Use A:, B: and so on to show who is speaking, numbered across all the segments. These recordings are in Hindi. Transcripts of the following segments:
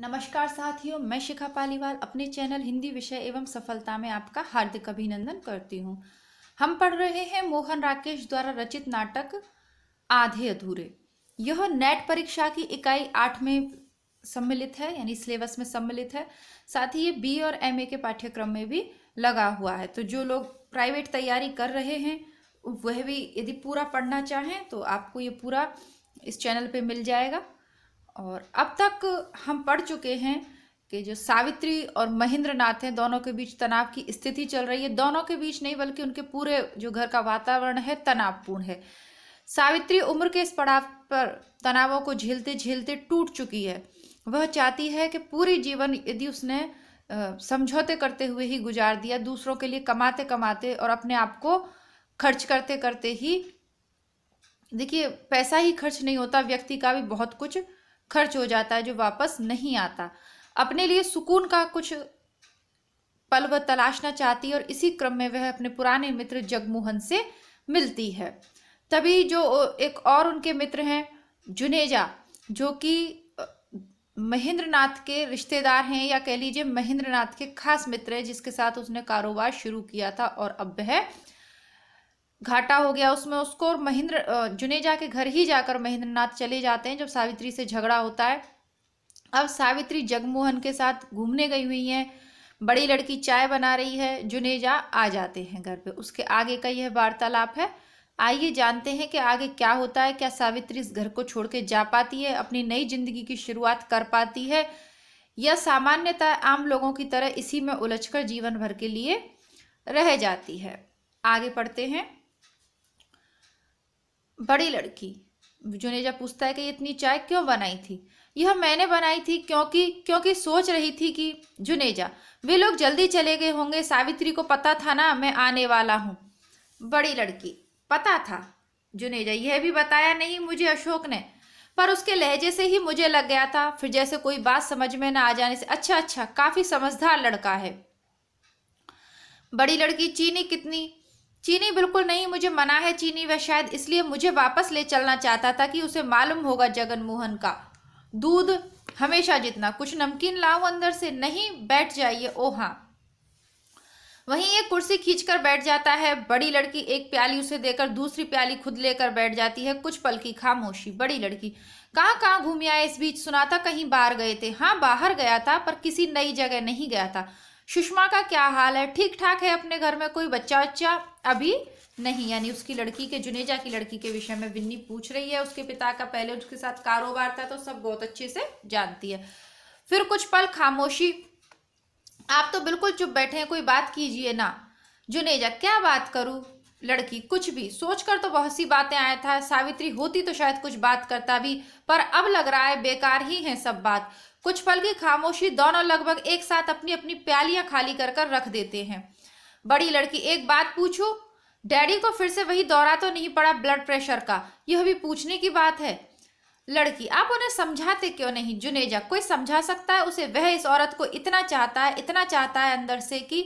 A: नमस्कार साथियों मैं शिखा पालीवाल अपने चैनल हिंदी विषय एवं सफलता में आपका हार्दिक अभिनंदन करती हूँ हम पढ़ रहे हैं मोहन राकेश द्वारा रचित नाटक आधे अधूरे यह नेट परीक्षा की इकाई आठ में सम्मिलित है यानी सिलेबस में सम्मिलित है साथ ही ये बी और एम के पाठ्यक्रम में भी लगा हुआ है तो जो लोग प्राइवेट तैयारी कर रहे हैं वह भी यदि पूरा पढ़ना चाहें तो आपको ये पूरा इस चैनल पे मिल जाएगा और अब तक हम पढ़ चुके हैं कि जो सावित्री और महेंद्र नाथ हैं दोनों के बीच तनाव की स्थिति चल रही है दोनों के बीच नहीं बल्कि उनके पूरे जो घर का वातावरण है तनावपूर्ण है सावित्री उम्र के इस पड़ाव पर तनावों को झेलते झेलते टूट चुकी है वह चाहती है कि पूरी जीवन यदि उसने समझौते करते हुए ही गुजार दिया दूसरों के लिए कमाते कमाते और अपने आप को खर्च करते करते ही देखिए पैसा ही खर्च नहीं होता व्यक्ति का भी बहुत कुछ खर्च हो जाता है जो वापस नहीं आता अपने लिए सुकून का कुछ पल व तलाशना चाहती है और इसी क्रम में वह अपने पुराने मित्र जगमोहन से मिलती है तभी जो एक और उनके मित्र हैं जुनेजा जो कि महेंद्र नाथ के रिश्तेदार हैं या कह लीजिए महेंद्र नाथ के खास मित्र है जिसके साथ उसने कारोबार शुरू किया था और अब वह घाटा हो गया उसमें उसको और महेंद्र जुनेजा के घर ही जाकर महेंद्र नाथ चले जाते हैं जब सावित्री से झगड़ा होता है अब सावित्री जगमोहन के साथ घूमने गई हुई हैं बड़ी लड़की चाय बना रही है जुनेजा आ जाते हैं घर पे उसके आगे का यह वार्तालाप है आइए जानते हैं कि आगे क्या होता है क्या सावित्री इस घर को छोड़ के जा पाती है अपनी नई जिंदगी की शुरुआत कर पाती है या सामान्यतः आम लोगों की तरह इसी में उलझ जीवन भर के लिए रह जाती है आगे पढ़ते हैं बड़ी लड़की जुनेजा पूछता है कि इतनी चाय क्यों बनाई थी यह मैंने बनाई थी क्योंकि क्योंकि सोच रही थी कि जुनेजा वे लोग जल्दी चले गए होंगे सावित्री को पता था ना मैं आने वाला हूँ बड़ी लड़की पता था जुनेजा यह भी बताया नहीं मुझे अशोक ने पर उसके लहजे से ही मुझे लग गया था फिर जैसे कोई बात समझ में ना आ जाने से अच्छा अच्छा काफी समझदार लड़का है बड़ी लड़की चीनी कितनी चीनी बिल्कुल नहीं मुझे मना है चीनी वह शायद इसलिए मुझे वापस ले चलना चाहता था कि उसे मालूम होगा जगन मोहन का दूध हमेशा जितना कुछ नमकीन लाऊं अंदर से नहीं बैठ जाइए ओ हाँ वहीं ये कुर्सी खींचकर बैठ जाता है बड़ी लड़की एक प्याली उसे देकर दूसरी प्याली खुद लेकर बैठ जाती है कुछ पल की खामोशी बड़ी लड़की कहाँ कहाँ घूमिया इस बीच सुना था कहीं बाहर गए थे हाँ बाहर गया था पर किसी नई जगह नहीं गया था सुषमा का क्या हाल है ठीक ठाक है अपने घर में कोई बच्चा बच्चा अभी नहीं यानी उसकी लड़की के जुनेजा की लड़की के विषय में विन्नी पूछ रही है उसके पिता का पहले उसके साथ कारोबार था तो सब बहुत अच्छे से जानती है फिर कुछ पल खामोशी आप तो बिल्कुल चुप बैठे हैं कोई बात कीजिए ना जुनेजा क्या बात करूँ लड़की कुछ भी सोचकर तो बहुत सी बातें आया था सावित्री होती तो शायद कुछ बात करता भी पर अब लग रहा है बेकार ही है सब बात कुछ पल की खामोशी दोनों लगभग एक साथ अपनी अपनी प्यालियां खाली कर कर रख देते हैं बड़ी लड़की एक बात पूछो डैडी को फिर से वही दौरा तो नहीं पड़ा ब्लड प्रेशर का यह भी पूछने की बात है लड़की आप उन्हें समझाते क्यों नहीं जुनेजा कोई समझा सकता है उसे वह इस औरत को इतना चाहता है इतना चाहता है अंदर से कि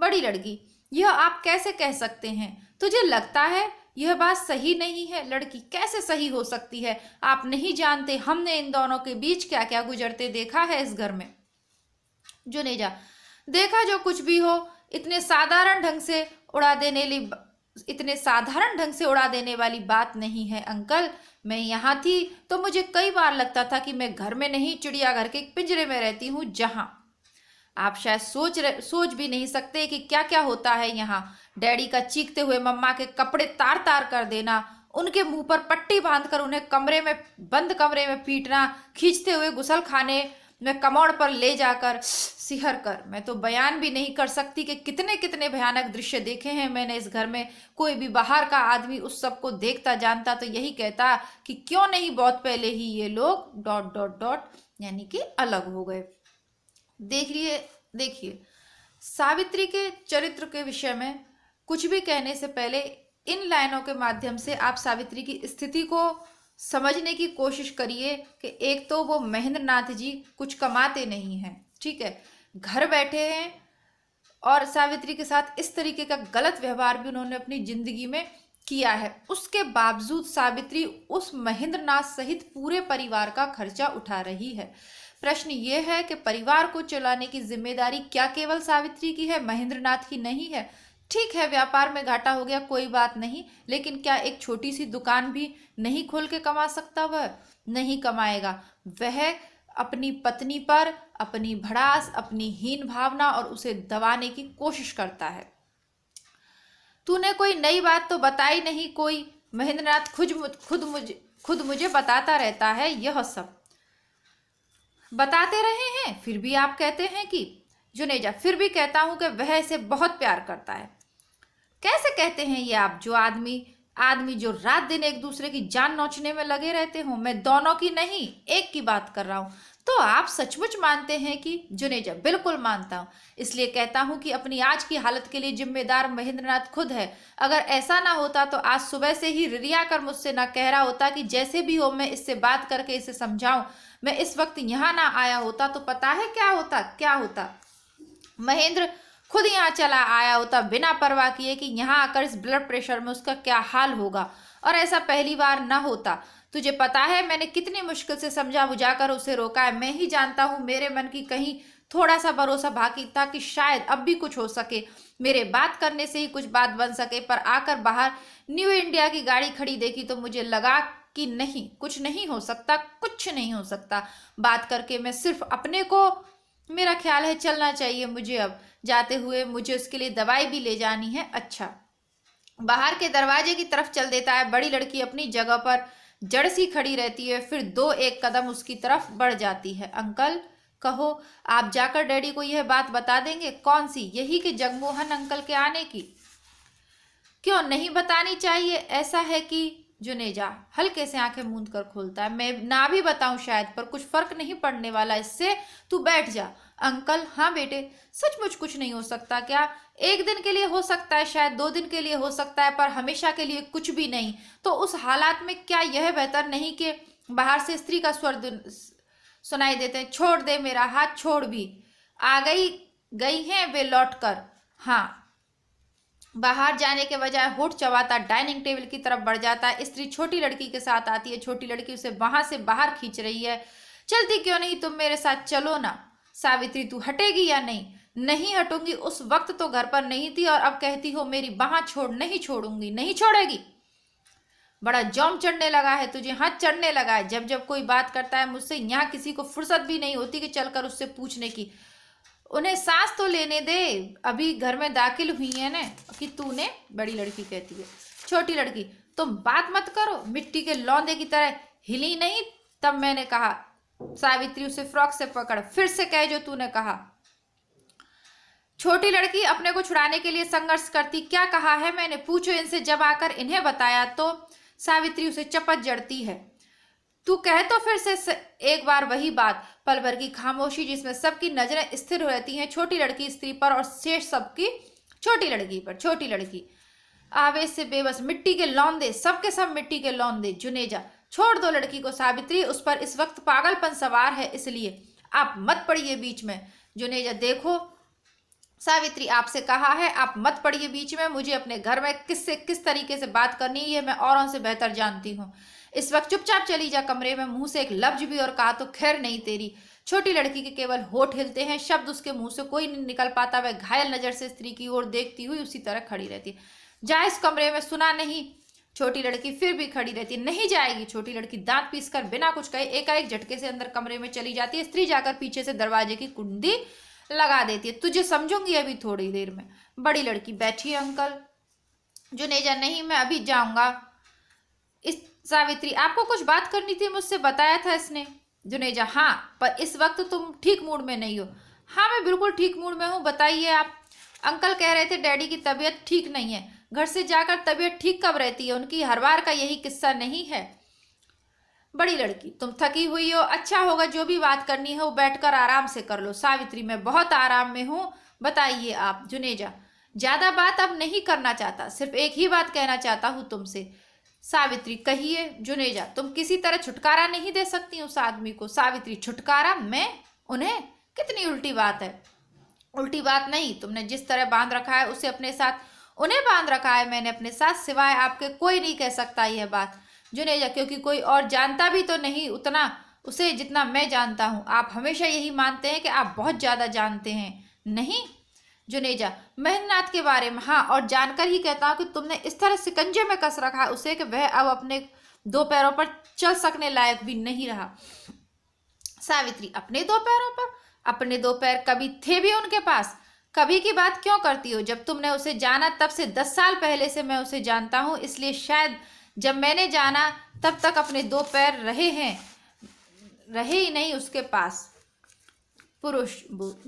A: बड़ी लड़की यह आप कैसे कह सकते हैं तुझे लगता है यह बात सही नहीं है लड़की कैसे सही हो सकती है आप नहीं जानते हमने इन दोनों के बीच क्या क्या गुजरते देखा है इस घर में जुनेजा देखा जो कुछ भी हो इतने साधारण ढंग से उड़ा देने ली इतने साधारण ढंग से उड़ा देने वाली बात नहीं है अंकल मैं यहाँ थी तो मुझे कई बार लगता था कि मैं घर में नहीं चिड़ियाघर के पिंजरे में रहती हूँ जहाँ आप शायद सोच रहे सोच भी नहीं सकते कि क्या क्या होता है यहाँ डैडी का चीखते हुए मम्मा के कपड़े तार तार कर देना उनके मुंह पर पट्टी बांधकर उन्हें कमरे में बंद कमरे में पीटना खींचते हुए गुसल खाने में कमौड़ पर ले जाकर सिहर कर मैं तो बयान भी नहीं कर सकती कि कितने कितने भयानक दृश्य देखे हैं मैंने इस घर में कोई भी बाहर का आदमी उस सब को देखता जानता तो यही कहता कि क्यों नहीं बहुत पहले ही ये लोग डॉट डॉट डॉट यानी कि अलग हो गए देखिए देखिए सावित्री के चरित्र के विषय में कुछ भी कहने से पहले इन लाइनों के माध्यम से आप सावित्री की स्थिति को समझने की कोशिश करिए कि एक तो वो महेंद्र नाथ जी कुछ कमाते नहीं हैं ठीक है घर बैठे हैं और सावित्री के साथ इस तरीके का गलत व्यवहार भी उन्होंने अपनी ज़िंदगी में किया है उसके बावजूद सावित्री उस महेंद्र नाथ सहित पूरे परिवार का खर्चा उठा रही है प्रश्न ये है कि परिवार को चलाने की जिम्मेदारी क्या केवल सावित्री की है महेंद्रनाथ की नहीं है ठीक है व्यापार में घाटा हो गया कोई बात नहीं लेकिन क्या एक छोटी सी दुकान भी नहीं खोल के कमा सकता वह नहीं कमाएगा वह अपनी पत्नी पर अपनी भड़ास अपनी हीन भावना और उसे दबाने की कोशिश करता है तूने कोई नई बात तो बताई नहीं कोई महेंद्रनाथ खुद खुद मुझे खुद मुझे बताता रहता है यह सब बताते रहे हैं फिर भी आप कहते हैं कि जुनेजा फिर भी कहता हूँ कि वह इसे बहुत प्यार करता है कैसे कहते हैं ये आप जो आदमी आदमी जो रात दिन एक दूसरे की जान नोचने में लगे रहते हो मैं दोनों की नहीं एक की बात कर रहा हूँ तो आप सचमुच मानते हैं कि जुनेजा बिल्कुल मानता हूँ इसलिए कहता हूँ कि अपनी आज की हालत के लिए जिम्मेदार महेंद्रनाथ खुद है अगर ऐसा ना होता तो आज सुबह से ही रिरिया कर मुझसे ना कह रहा होता कि जैसे भी हो मैं इससे बात करके इसे समझाऊं मैं इस वक्त यहाँ ना आया होता तो पता है क्या होता क्या होता महेंद्र खुद यहाँ चला आया होता बिना परवाह किए कि यहाँ आकर इस ब्लड प्रेशर में उसका क्या हाल होगा और ऐसा पहली बार ना होता तुझे पता है मैंने कितनी मुश्किल से समझा बुझाकर उसे रोका है मैं ही जानता हूँ मेरे मन की कहीं थोड़ा सा भरोसा बाकी था कि शायद अब भी कुछ हो सके मेरे बात करने से ही कुछ बात बन सके पर आकर बाहर न्यू इंडिया की गाड़ी खड़ी देखी तो मुझे लगा कि नहीं कुछ नहीं हो सकता कुछ नहीं हो सकता बात करके मैं सिर्फ अपने को मेरा ख्याल है चलना चाहिए मुझे अब जाते हुए मुझे उसके लिए दवाई भी ले जानी है अच्छा बाहर के दरवाजे की तरफ चल देता है बड़ी लड़की अपनी जगह पर जड़ सी खड़ी रहती है फिर दो एक कदम उसकी तरफ बढ़ जाती है अंकल कहो आप जाकर डैडी को यह बात बता देंगे कौन सी यही कि जगमोहन अंकल के आने की क्यों नहीं बतानी चाहिए ऐसा है कि जुनेजा हल्के से आंखें मूंद कर खोलता है मैं ना भी बताऊं शायद पर कुछ फर्क नहीं पड़ने वाला इससे तू बैठ जा अंकल हाँ बेटे सचमुच कुछ नहीं हो सकता क्या एक दिन के लिए हो सकता है शायद दो दिन के लिए हो सकता है पर हमेशा के लिए कुछ भी नहीं तो उस हालात में क्या यह बेहतर नहीं कि बाहर से स्त्री का स्वर सुनाई देते छोड़ दे मेरा हाथ छोड़ भी आ गई गई हैं वे लौट कर हाँ बाहर जाने के बजाय होठ चबाता डाइनिंग टेबल की तरफ बढ़ जाता है स्त्री छोटी लड़की के साथ आती है छोटी लड़की उसे वहां से बाहर खींच रही है चलती क्यों नहीं तुम मेरे साथ चलो ना सावित्री तू हटेगी या नहीं नहीं हटूंगी उस वक्त तो घर पर नहीं थी और अब कहती हो मेरी बाह छोड़ नहीं छोड़ूंगी नहीं छोड़ेगी बड़ा जॉम चढ़ने लगा है तुझे हाथ चढ़ने लगा है जब जब कोई बात करता है मुझसे यहाँ किसी को फुर्सत भी नहीं होती कि चलकर उससे पूछने की उन्हें सांस तो लेने दे अभी घर में दाखिल हुई है ना कि तूने बड़ी लड़की कहती है छोटी लड़की तुम बात मत करो मिट्टी के लौंदे की तरह हिली नहीं तब मैंने कहा सावित्री उसे फ्रॉक से पकड़ फिर से कह जो तूने कहा छोटी लड़की अपने को छुड़ाने के लिए संघर्ष करती क्या कहा है मैंने पूछो इनसे जब आकर इन्हें बताया तो सावित्री उसे चपत जड़ती है तू कह तो फिर से एक बार वही बात पल भर की खामोशी जिसमें सबकी नजरें स्थिर हो रहती हैं छोटी लड़की स्त्री पर और शेष सबकी छोटी लड़की पर छोटी लड़की आवेश से बेबस मिट्टी के लौंदे सबके सब मिट्टी के लौंदे जुनेजा छोड़ दो लड़की को सावित्री उस पर इस वक्त पागलपन सवार है इसलिए आप मत पड़िए बीच में जुनेजा देखो सावित्री आपसे कहा है आप मत पड़िए बीच में मुझे अपने घर में किस से किस तरीके से बात करनी है मैं औरों से बेहतर जानती हूँ इस वक्त चुपचाप चली जा कमरे में मुंह से एक लफ्ज भी और कहा तो खैर नहीं तेरी छोटी लड़की के केवल होठ हिलते हैं शब्द उसके मुंह से कोई नहीं निकल पाता वह घायल नज़र से स्त्री की ओर देखती हुई उसी तरह खड़ी रहती जा इस कमरे में सुना नहीं छोटी लड़की फिर भी खड़ी रहती नहीं जाएगी छोटी लड़की दांत पीस कर बिना कुछ कहे एकाएक झटके से अंदर कमरे में चली जाती है स्त्री जाकर पीछे से दरवाजे की कुंडी लगा देती है तुझे समझूंगी अभी थोड़ी देर में बड़ी लड़की बैठी अंकल जुनेजा नहीं मैं अभी जाऊंगा इस सावित्री आपको कुछ बात करनी थी मुझसे बताया था इसने जुनेजा हाँ पर इस वक्त तुम ठीक मूड में नहीं हो हाँ मैं बिल्कुल ठीक मूड में हूँ बताइए आप अंकल कह रहे थे डैडी की तबीयत ठीक नहीं है घर से जाकर तबीयत ठीक कब रहती है उनकी हर बार का यही किस्सा नहीं है बड़ी लड़की तुम थकी हुई हो अच्छा होगा जो भी बात करनी है वो बैठकर आराम से कर लो सावित्री मैं बहुत आराम में हूँ बताइए आप जुनेजा ज़्यादा बात अब नहीं करना चाहता सिर्फ एक ही बात कहना चाहता हूँ तुमसे सावित्री कहिए जुनेजा तुम किसी तरह छुटकारा नहीं दे सकती उस आदमी को सावित्री छुटकारा मैं उन्हें कितनी उल्टी बात है उल्टी बात नहीं तुमने जिस तरह बांध रखा है उसे अपने साथ उन्हें बांध रखा है मैंने अपने साथ सिवाय आपके कोई नहीं कह सकता यह बात जुनेजा क्योंकि कोई और जानता भी तो नहीं उतना उसे जितना मैं जानता हूँ आप हमेशा यही मानते हैं कि आप बहुत ज़्यादा जानते हैं नहीं जुनेजा महेंद्रनाथ के बारे में हाँ और जानकर ही कहता हूँ कि तुमने इस तरह सिकंजे में कस रखा उसे कि वह अब अपने दो पैरों पर चल सकने लायक भी नहीं रहा सावित्री अपने दो पैरों पर अपने दो पैर कभी थे भी उनके पास कभी की बात क्यों करती हो जब तुमने उसे जाना तब से दस साल पहले से मैं उसे जानता हूँ इसलिए शायद जब मैंने जाना तब तक अपने दो पैर रहे हैं रहे ही नहीं उसके पास पुरुष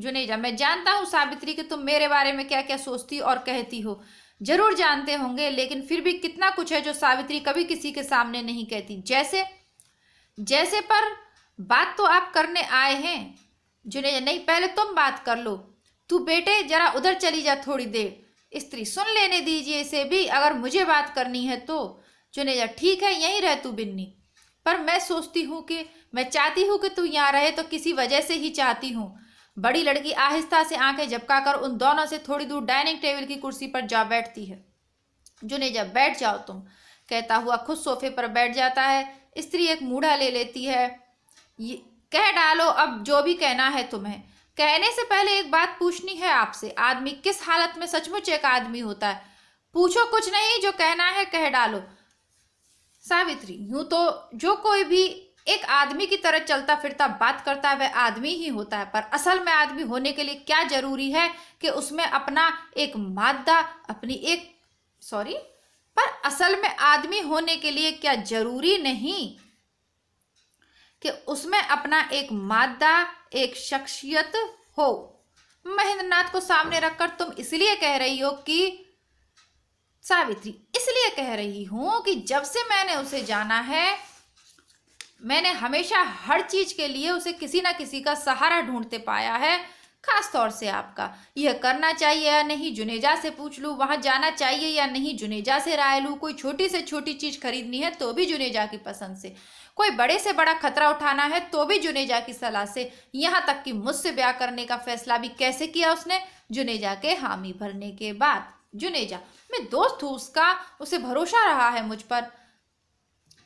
A: जुनेजा मैं जानता हूँ सावित्री कि तुम मेरे बारे में क्या क्या सोचती और कहती हो जरूर जानते होंगे लेकिन फिर भी कितना कुछ है जो सावित्री कभी किसी के सामने नहीं कहती जैसे जैसे पर बात तो आप करने आए हैं जुनेजा नहीं पहले तुम बात कर लो तू बेटे जरा उधर चली जा थोड़ी देर स्त्री सुन लेने दीजिए इसे भी अगर मुझे बात करनी है तो चुनेजा ठीक है यहीं रह तू बिन्नी पर मैं सोचती हूँ कि मैं चाहती हूँ कि तू यहाँ रहे तो किसी वजह से ही चाहती हूँ बड़ी लड़की आहिस्ता से आंखें झपका कर उन दोनों से थोड़ी दूर डाइनिंग टेबल की कुर्सी पर जा बैठती है जुनेजा बैठ जाओ तुम कहता हुआ खुद सोफे पर बैठ जाता है स्त्री एक मूढ़ा ले लेती है ये कह डालो अब जो भी कहना है तुम्हें कहने से पहले एक बात पूछनी है आपसे आदमी किस हालत में सचमुच एक आदमी होता है पूछो कुछ नहीं जो कहना है कह डालो सावित्री यूं तो जो कोई भी एक आदमी की तरह चलता फिरता बात करता है वह आदमी ही होता है पर असल में आदमी होने के लिए क्या जरूरी है कि उसमें अपना एक मादा अपनी एक सॉरी पर असल में आदमी होने के लिए क्या जरूरी नहीं कि उसमें अपना एक मादा एक शख्सियत हो महेंद्रनाथ को सामने रखकर तुम इसलिए कह रही हो कि सावित्री इसलिए कह रही हूं कि जब से मैंने उसे जाना है मैंने हमेशा हर चीज के लिए उसे किसी ना किसी का सहारा ढूंढते पाया है खास तौर से आपका यह करना चाहिए या नहीं जुनेजा से पूछ लूँ वहाँ जाना चाहिए या नहीं जुनेजा से राय लूँ कोई छोटी से छोटी चीज़ खरीदनी है तो भी जुनेजा की पसंद से कोई बड़े से बड़ा खतरा उठाना है तो भी जुनेजा की सलाह से यहाँ तक कि मुझसे ब्याह करने का फैसला भी कैसे किया उसने जुनेजा के हामी भरने के बाद जुनेजा मैं दोस्त हूँ उसका उसे भरोसा रहा है मुझ पर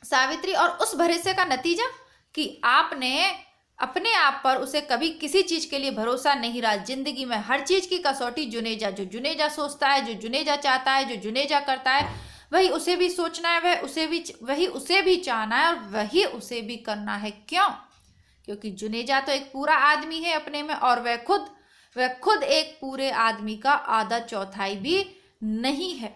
A: सावित्री और उस भरोसे का नतीजा कि आपने अपने आप पर उसे कभी किसी चीज के लिए भरोसा नहीं रहा जिंदगी में हर चीज की कसौटी जुनेजा जो जुनेजा सोचता है जो जुनेजा चाहता है जो जुनेजा करता है वही उसे भी सोचना है वह उसे भी वही उसे भी चाहना है और वही उसे भी करना है क्यों क्योंकि जुनेजा तो एक पूरा आदमी है अपने में और वह खुद वह खुद एक पूरे आदमी का आधा चौथाई भी नहीं है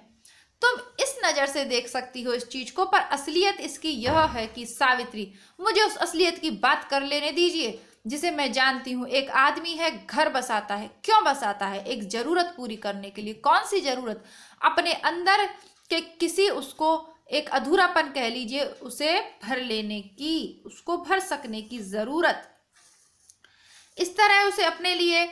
A: तुम इस नज़र से देख सकती हो इस चीज़ को पर असलियत इसकी यह है कि सावित्री मुझे उस असलियत की बात कर लेने दीजिए जिसे मैं जानती हूँ एक आदमी है घर बसाता है क्यों बसाता है एक ज़रूरत पूरी करने के लिए कौन सी ज़रूरत अपने अंदर कि किसी उसको एक अधूरापन कह लीजिए उसे भर लेने की उसको भर सकने की जरूरत इस तरह उसे अपने लिए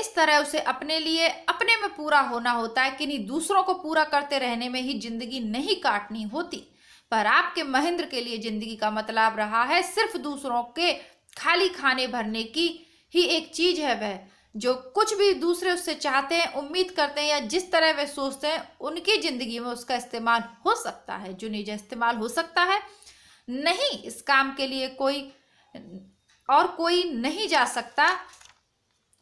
A: इस तरह उसे अपने लिए अपने में पूरा होना होता है कि नहीं दूसरों को पूरा करते रहने में ही जिंदगी नहीं काटनी होती पर आपके महेंद्र के लिए जिंदगी का मतलब रहा है सिर्फ दूसरों के खाली खाने भरने की ही एक चीज है वह जो कुछ भी दूसरे उससे चाहते हैं उम्मीद करते हैं या जिस तरह वे सोचते हैं उनकी ज़िंदगी में उसका इस्तेमाल हो सकता है जुनीजा इस्तेमाल हो सकता है नहीं इस काम के लिए कोई और कोई नहीं जा सकता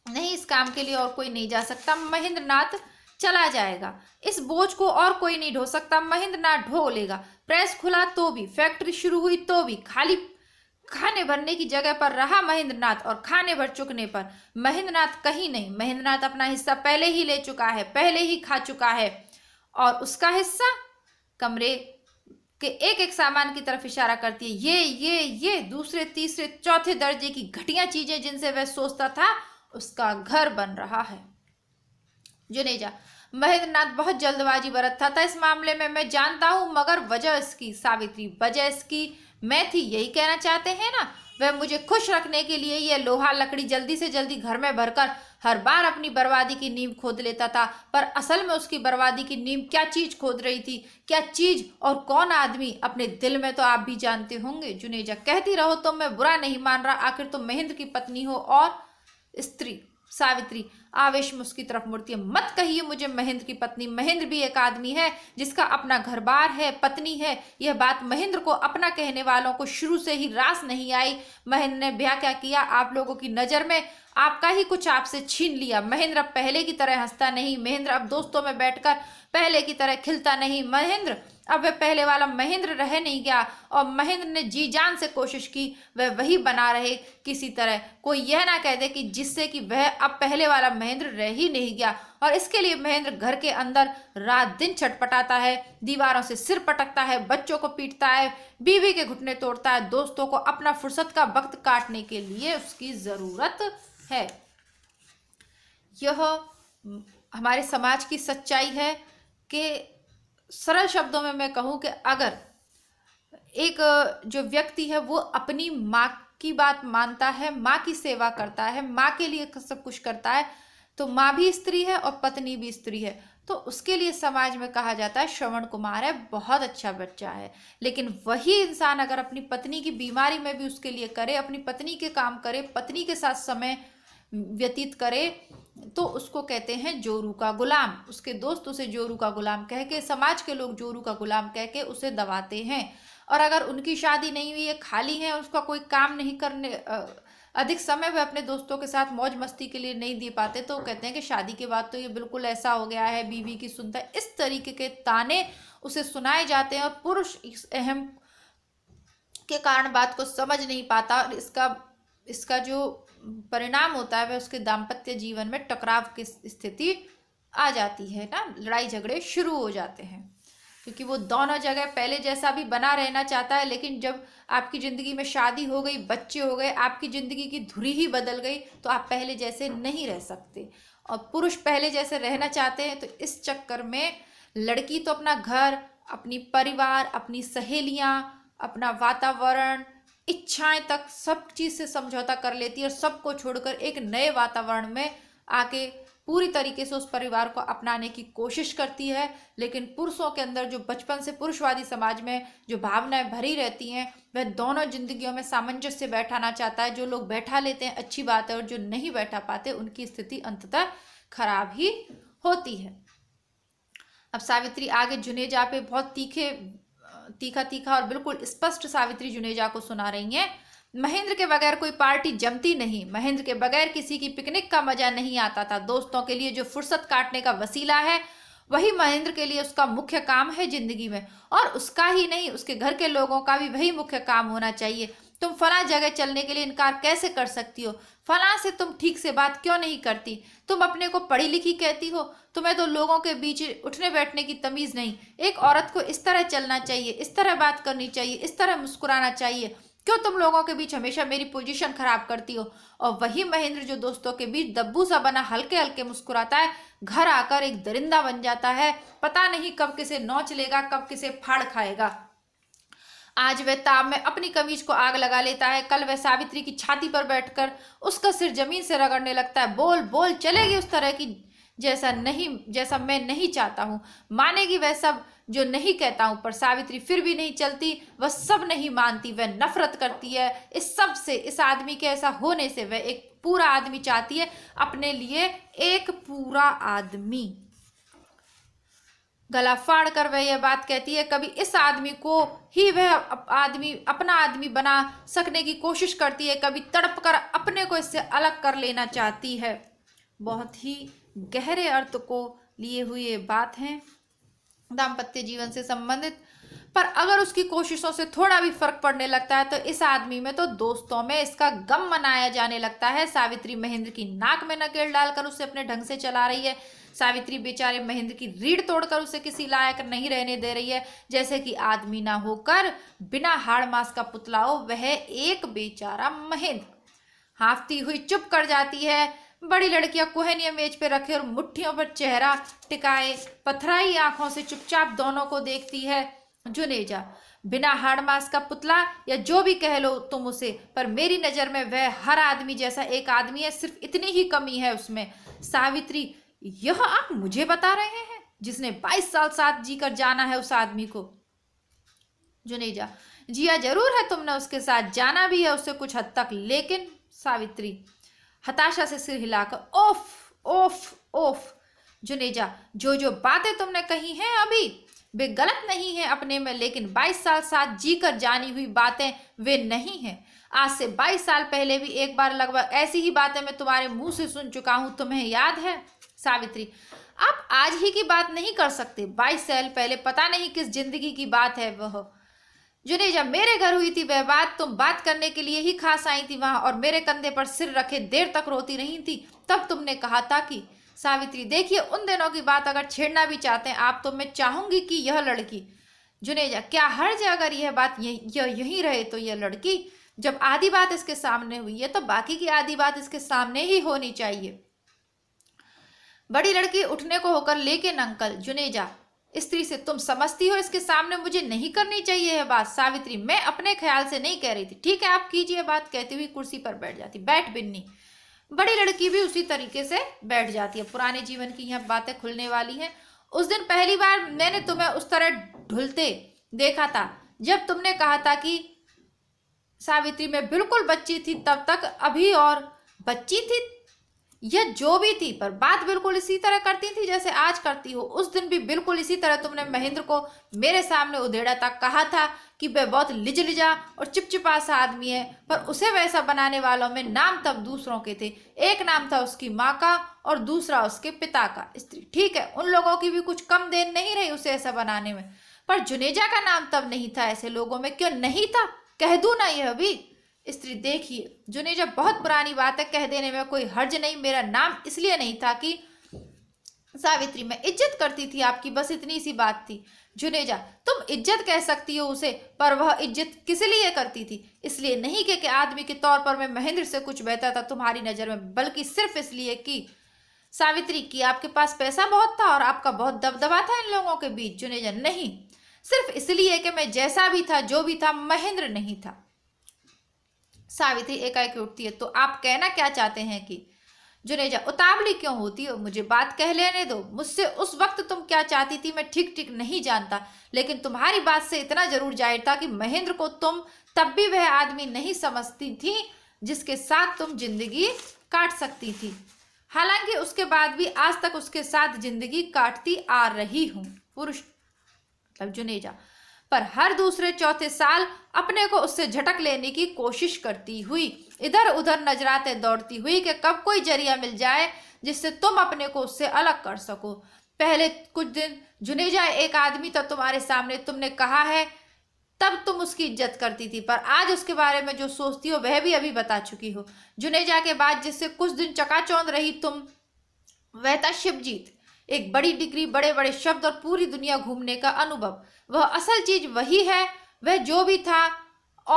A: नहीं इस काम के लिए और कोई नहीं जा सकता महेंद्र नाथ चला जाएगा इस बोझ को और कोई नहीं ढो सकता महेंद्र नाथ ढो लेगा प्रेस खुला तो भी फैक्ट्री शुरू हुई तो भी खाली खाने भरने की जगह पर रहा महेंद्रनाथ और खाने भर चुकने पर महेंद्रनाथ कहीं नहीं महेंद्रनाथ अपना हिस्सा पहले ही ले चुका है पहले ही खा चुका है और उसका हिस्सा कमरे के एक एक सामान की तरफ इशारा करती है ये ये ये दूसरे तीसरे चौथे दर्जे की घटिया चीजें जिनसे वह सोचता था उसका घर बन रहा है जुनेजा महेंद्रनाथ बहुत जल्दबाजी बरतता था इस मामले में मैं जानता हूं मगर वजह इसकी सावित्री वजह इसकी मैथी यही कहना चाहते हैं ना वह मुझे खुश रखने के लिए यह लोहा लकड़ी जल्दी से जल्दी घर में भरकर हर बार अपनी बर्बादी की नींव खोद लेता था पर असल में उसकी बर्बादी की नींव क्या चीज खोद रही थी क्या चीज और कौन आदमी अपने दिल में तो आप भी जानते होंगे जुनेजा कहती रहो तो मैं बुरा नहीं मान रहा आखिर तुम तो महेंद्र की पत्नी हो और स्त्री सावित्री आवेश में उसकी तरफ मुड़ती है मत कहिए मुझे महेंद्र की पत्नी महेंद्र भी एक आदमी है जिसका अपना घर बार है पत्नी है यह बात महेंद्र को अपना कहने वालों को शुरू से ही रास नहीं आई महेंद्र ने ब्याह क्या किया आप लोगों की नज़र में आपका ही कुछ आपसे छीन लिया महेंद्र अब पहले की तरह हंसता नहीं महेंद्र अब दोस्तों में बैठकर पहले की तरह खिलता नहीं महेंद्र अब वह पहले वाला महेंद्र रह नहीं गया और महेंद्र ने जी जान से कोशिश की वह वही बना रहे किसी तरह कोई यह ना कह दे कि जिससे कि वह अब पहले वाला महेंद्र रह ही नहीं गया और इसके लिए महेंद्र घर के अंदर रात दिन छटपटाता है दीवारों से सिर पटकता है बच्चों को पीटता है बीवी के घुटने तोड़ता है दोस्तों को अपना फुर्सत का वक्त काटने के लिए उसकी ज़रूरत है यह हमारे समाज की सच्चाई है कि सरल शब्दों में मैं कहूं कि अगर एक जो व्यक्ति है वो अपनी माँ की बात मानता है माँ की सेवा करता है माँ के लिए सब कुछ करता है तो माँ भी स्त्री है और पत्नी भी स्त्री है तो उसके लिए समाज में कहा जाता है श्रवण कुमार है बहुत अच्छा बच्चा है लेकिन वही इंसान अगर अपनी पत्नी की बीमारी में भी उसके लिए करे अपनी पत्नी के काम करे पत्नी के साथ समय व्यतीत करे तो उसको कहते हैं जोरू का गुलाम उसके दोस्त उसे जोरू का गुलाम कह के समाज के लोग जोरू का गुलाम कह के उसे दबाते हैं और अगर उनकी शादी नहीं हुई है खाली है उसका कोई काम नहीं करने अधिक समय वह अपने दोस्तों के साथ मौज मस्ती के लिए नहीं दे पाते तो कहते हैं कि शादी के बाद तो ये बिल्कुल ऐसा हो गया है बीवी की सुनता इस तरीके के ताने उसे सुनाए जाते हैं और पुरुष इस अहम के कारण बात को समझ नहीं पाता और इसका इसका जो परिणाम होता है वह उसके दाम्पत्य जीवन में टकराव की स्थिति आ जाती है ना लड़ाई झगड़े शुरू हो जाते हैं क्योंकि वो दोनों जगह पहले जैसा भी बना रहना चाहता है लेकिन जब आपकी ज़िंदगी में शादी हो गई बच्चे हो गए आपकी ज़िंदगी की धुरी ही बदल गई तो आप पहले जैसे नहीं रह सकते और पुरुष पहले जैसे रहना चाहते हैं तो इस चक्कर में लड़की तो अपना घर अपनी परिवार अपनी सहेलियाँ अपना वातावरण इच्छाएं तक सब चीज़ से समझौता कर लेती है और सबको छोड़कर एक नए वातावरण में आके पूरी तरीके से उस परिवार को अपनाने की कोशिश करती है लेकिन पुरुषों के अंदर जो बचपन से पुरुषवादी समाज में जो भावनाएं भरी रहती हैं वह दोनों जिंदगियों में सामंजस्य बैठाना चाहता है जो लोग बैठा लेते हैं अच्छी बात है और जो नहीं बैठा पाते उनकी स्थिति अंततः खराब ही होती है अब सावित्री आगे जुनेजा पे बहुत तीखे तीखा तीखा और बिल्कुल स्पष्ट सावित्री जुनेजा को सुना रही हैं महेंद्र के बगैर कोई पार्टी जमती नहीं महेंद्र के बगैर किसी की पिकनिक का मजा नहीं आता था दोस्तों के लिए जो फुर्सत काटने का वसीला है वही महेंद्र के लिए उसका मुख्य काम है जिंदगी में और उसका ही नहीं उसके घर के लोगों का भी वही मुख्य काम होना चाहिए तुम फला जगह चलने के लिए इनकार कैसे कर सकती हो फला से तुम ठीक से बात क्यों नहीं करती तुम अपने को पढ़ी लिखी कहती हो तुम्हें तो लोगों के बीच उठने बैठने की तमीज़ नहीं एक औरत को इस तरह चलना चाहिए इस तरह बात करनी चाहिए इस तरह मुस्कुराना चाहिए क्यों तुम लोगों के बीच हमेशा मेरी पोजीशन खराब करती हो और वही महेंद्र जो दोस्तों के बीच दब्बू सा बना हल्के हल्के मुस्कुराता है घर आकर एक दरिंदा बन जाता है पता नहीं कब किसे नोच लेगा कब किसे फाड़ खाएगा आज वह ताब में अपनी कमीज को आग लगा लेता है कल वह सावित्री की छाती पर बैठकर उसका सिर जमीन से रगड़ने लगता है बोल बोल चलेगी उस तरह की जैसा नहीं जैसा मैं नहीं चाहता हूँ मानेगी वह सब जो नहीं कहता ऊपर पर सावित्री फिर भी नहीं चलती वह सब नहीं मानती वह नफरत करती है इस सब से इस आदमी के ऐसा होने से वह एक पूरा आदमी चाहती है अपने लिए एक पूरा आदमी गला फाड़ कर वह यह बात कहती है कभी इस आदमी को ही वह आदमी अपना आदमी बना सकने की कोशिश करती है कभी तड़प कर अपने को इससे अलग कर लेना चाहती है बहुत ही गहरे अर्थ को लिए हुए बात हैं दाम्पत्य जीवन से संबंधित पर अगर उसकी कोशिशों से थोड़ा भी फर्क पड़ने लगता है तो इस आदमी में तो दोस्तों में इसका गम मनाया जाने लगता है सावित्री महेंद्र की नाक में नकेल डालकर उसे अपने ढंग से चला रही है सावित्री बेचारे महेंद्र की रीढ़ तोड़कर उसे किसी लायक नहीं रहने दे रही है जैसे कि आदमी ना होकर बिना हाड़ मास का पुतला हो वह एक बेचारा महेंद्र हाफती हुई चुप कर जाती है बड़ी लड़कियां कोहनिया मेज पर रखे और मुट्ठियों पर चेहरा टिकाए पथराई आंखों से चुपचाप दोनों को देखती है जुनेजा बिना हार्ड मास का पुतला या जो भी कह लो तुम उसे पर मेरी नज़र में वह हर आदमी जैसा एक आदमी है सिर्फ इतनी ही कमी है उसमें सावित्री यह आप मुझे बता रहे हैं जिसने 22 साल साथ जीकर जाना है उस आदमी को जुनेजा जिया जरूर है तुमने उसके साथ जाना भी है उससे कुछ हद तक लेकिन सावित्री हताशा से सिर हिलाकर ओफ ओफ ओफ जुनेजा जो जो बातें तुमने कही हैं अभी वे गलत नहीं हैं अपने में लेकिन 22 साल साथ जीकर जानी हुई बातें वे नहीं हैं आज से 22 साल पहले भी एक बार लगभग ऐसी ही बातें मैं तुम्हारे मुंह से सुन चुका हूं तुम्हें याद है सावित्री आप आज ही की बात नहीं कर सकते 22 साल पहले पता नहीं किस जिंदगी की बात है वह जुनेजा मेरे घर हुई थी वह बात तुम बात करने के लिए ही खास आई थी वहां और मेरे कंधे पर सिर रखे देर तक रोती रही थी तब तुमने कहा था कि सावित्री देखिए उन दिनों की बात अगर छेड़ना भी चाहते हैं आप तो मैं चाहूंगी कि यह लड़की जुनेजा क्या हर जगह अगर यह बात यह यही रहे तो यह लड़की जब आधी बात इसके सामने हुई है तो बाकी की आधी बात इसके सामने ही होनी चाहिए बड़ी लड़की उठने को होकर लेकिन अंकल जुनेजा स्त्री से तुम समझती हो इसके सामने मुझे नहीं करनी चाहिए है बात सावित्री मैं अपने ख्याल से नहीं कह रही थी ठीक है आप कीजिए बात कहती हुई कुर्सी पर बैठ जाती बैठ बिन्नी बड़ी लड़की भी उसी तरीके से बैठ जाती है पुराने जीवन की यहाँ बातें खुलने वाली हैं उस दिन पहली बार मैंने तुम्हें उस तरह ढुलते देखा था जब तुमने कहा था कि सावित्री मैं बिल्कुल बच्ची थी तब तक अभी और बच्ची थी या जो भी थी पर बात बिल्कुल इसी तरह करती थी जैसे आज करती हो उस दिन भी बिल्कुल इसी तरह तुमने महेंद्र को मेरे सामने उधेड़ा था कहा था कि वह बहुत लिज लिजा और चिपचिपा सा आदमी है पर उसे वैसा बनाने वालों में नाम तब दूसरों के थे एक नाम था उसकी माँ का और दूसरा उसके पिता का स्त्री ठीक है उन लोगों की भी कुछ कम देर नहीं रही उसे ऐसा बनाने में पर जुनेजा का नाम तब नहीं था ऐसे लोगों में क्यों नहीं था कह दू ना यह अभी स्त्री देखिए जुनेजा बहुत पुरानी बात है कह देने में कोई हर्ज नहीं मेरा नाम इसलिए नहीं था कि सावित्री मैं इज्जत करती थी आपकी बस इतनी सी बात थी जुनेजा तुम इज्जत कह सकती हो उसे पर वह इज्जत किस लिए करती थी इसलिए नहीं कि, के आदमी के तौर पर मैं महेंद्र से कुछ बेहतर था तुम्हारी नज़र में बल्कि सिर्फ इसलिए कि सावित्री की आपके पास पैसा बहुत था और आपका बहुत दबदबा था इन लोगों के बीच जुनेजा नहीं सिर्फ इसलिए कि मैं जैसा भी था जो भी था महेंद्र नहीं था सावित्री एकाएक उठती है तो आप कहना क्या चाहते हैं कि जुनेजा उतावली क्यों होती हो मुझे बात कह लेने दो मुझसे उस वक्त तुम क्या चाहती थी मैं ठीक ठीक नहीं जानता लेकिन तुम्हारी बात से इतना जरूर जाहिर था कि महेंद्र को तुम तब भी वह आदमी नहीं समझती थी जिसके साथ तुम जिंदगी काट सकती थी हालांकि उसके बाद भी आज तक उसके साथ जिंदगी काटती आ रही हूँ पुरुष मतलब जुनेजा पर हर दूसरे चौथे साल अपने को उससे झटक लेने की कोशिश करती हुई इधर उधर नजराते दौड़ती हुई कि कब कोई जरिया मिल जाए जिससे तुम अपने को उससे अलग कर सको पहले कुछ दिन जुनेजा एक आदमी तो तुम्हारे सामने तुमने कहा है तब तुम उसकी इज्जत करती थी पर आज उसके बारे में जो सोचती हो वह भी अभी बता चुकी हो जुनेजा के बाद जिससे कुछ दिन चकाचौंध रही तुम वह था शिवजीत एक बड़ी डिग्री बड़े बड़े शब्द और पूरी दुनिया घूमने का अनुभव वह असल चीज वही है वह जो भी था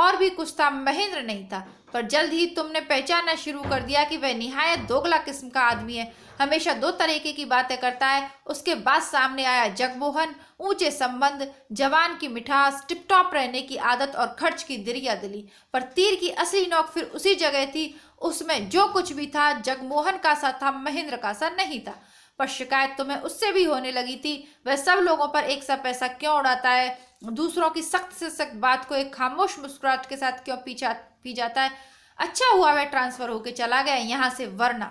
A: और भी कुछ था महेंद्र नहीं था पर जल्द ही तुमने पहचानना शुरू कर दिया कि वह निहायत दोगला किस्म का आदमी है हमेशा दो तरीके की बातें करता है उसके बाद सामने आया जगमोहन ऊंचे संबंध जवान की मिठास टिपटॉप रहने की आदत और खर्च की दरिया दिली पर तीर की असली नोक फिर उसी जगह थी उसमें जो कुछ भी था जगमोहन का सा था महेंद्र का सा नहीं था पर शिकायत तो मैं उससे भी होने लगी थी वह सब लोगों पर एक सा पैसा क्यों उड़ाता है दूसरों की सख्त से सख्त बात को एक खामोश मुस्कुराहट के साथ क्यों पीछा पी जाता है अच्छा हुआ वह ट्रांसफर होके चला गया यहाँ से वरना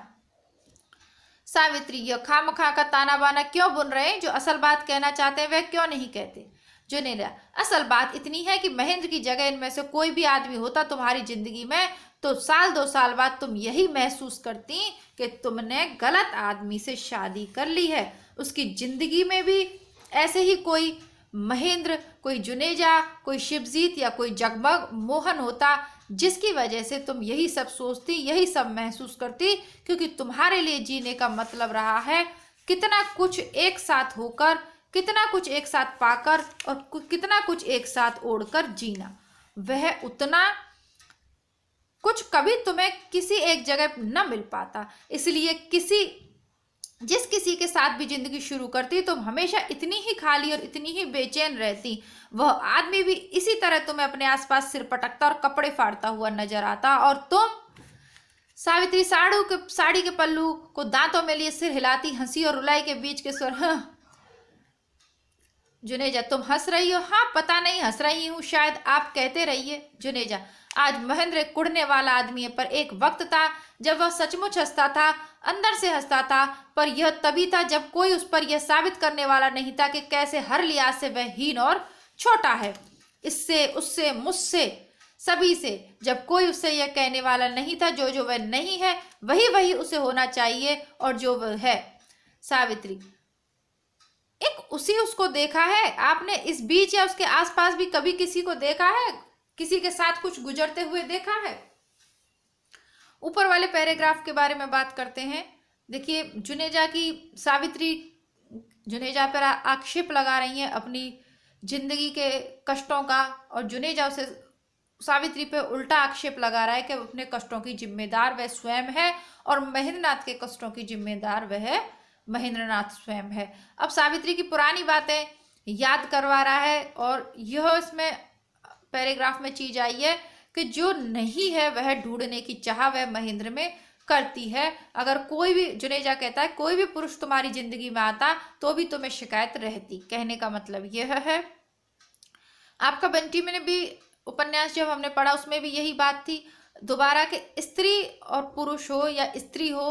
A: सावित्री यह खाम खा का ताना बाना क्यों बुन रहे हैं जो असल बात कहना चाहते हैं वह क्यों नहीं कहते जुनेला असल बात इतनी है कि महेंद्र की जगह इनमें से कोई भी आदमी होता तुम्हारी जिंदगी में तो साल दो साल बाद तुम यही महसूस करती कि तुमने गलत आदमी से शादी कर ली है उसकी ज़िंदगी में भी ऐसे ही कोई महेंद्र कोई जुनेजा कोई शिवजीत या कोई जगमग मोहन होता जिसकी वजह से तुम यही सब सोचती यही सब महसूस करती क्योंकि तुम्हारे लिए जीने का मतलब रहा है कितना कुछ एक साथ होकर कितना कुछ एक साथ पाकर और कितना कुछ एक साथ ओढ़कर जीना वह उतना कुछ कभी तुम्हें किसी एक जगह न मिल पाता इसलिए किसी जिस किसी के साथ भी जिंदगी शुरू करती तुम हमेशा इतनी ही खाली और इतनी ही बेचैन रहती वह आदमी भी इसी तरह तुम्हें अपने आसपास सिर पटकता और कपड़े फाड़ता हुआ नजर आता और तुम सावित्री साड़ू के साड़ी के पल्लू को दांतों में लिए सिर हिलाती हंसी और रुलाई के बीच के स्वर हाँ। जुनेजा तुम हंस रही हो हाँ पता नहीं हंस रही हूँ शायद आप कहते रहिए जुनेजा आज महेंद्र एक वाला आदमी है पर एक वक्त था जब वह सचमुच हंसता था अंदर से हंसता था पर यह तभी था जब कोई उस पर यह साबित करने वाला नहीं था कि कैसे हर लिहाज से वह हीन और छोटा है इससे उससे मुझसे सभी से जब कोई उससे यह कहने वाला नहीं था जो जो वह नहीं है वही वही उसे होना चाहिए और जो वह है सावित्री एक उसी उसको देखा है आपने इस बीच या उसके आसपास भी कभी किसी को देखा है किसी के साथ कुछ गुजरते हुए देखा है ऊपर वाले पैराग्राफ के बारे में बात करते हैं देखिए जुनेजा की सावित्री जुनेजा पर आक्षेप लगा रही हैं अपनी जिंदगी के कष्टों का और जुनेजा उसे सावित्री पे उल्टा आक्षेप लगा रहा है कि अपने कष्टों की जिम्मेदार वह स्वयं है और महेंद्रनाथ के कष्टों की जिम्मेदार वह महेंद्रनाथ स्वयं है अब सावित्री की पुरानी बातें याद करवा रहा है और यह इसमें पैराग्राफ में चीज आई है कि जो नहीं है वह ढूंढने की चाह वह महेंद्र में करती है अगर कोई भी जुनेजा कहता है कोई भी पुरुष तुम्हारी जिंदगी में आता तो भी तुम्हें शिकायत रहती कहने का मतलब यह है आपका बंटी मैंने भी उपन्यास जब हमने पढ़ा उसमें भी यही बात थी दोबारा कि स्त्री और पुरुष हो या स्त्री हो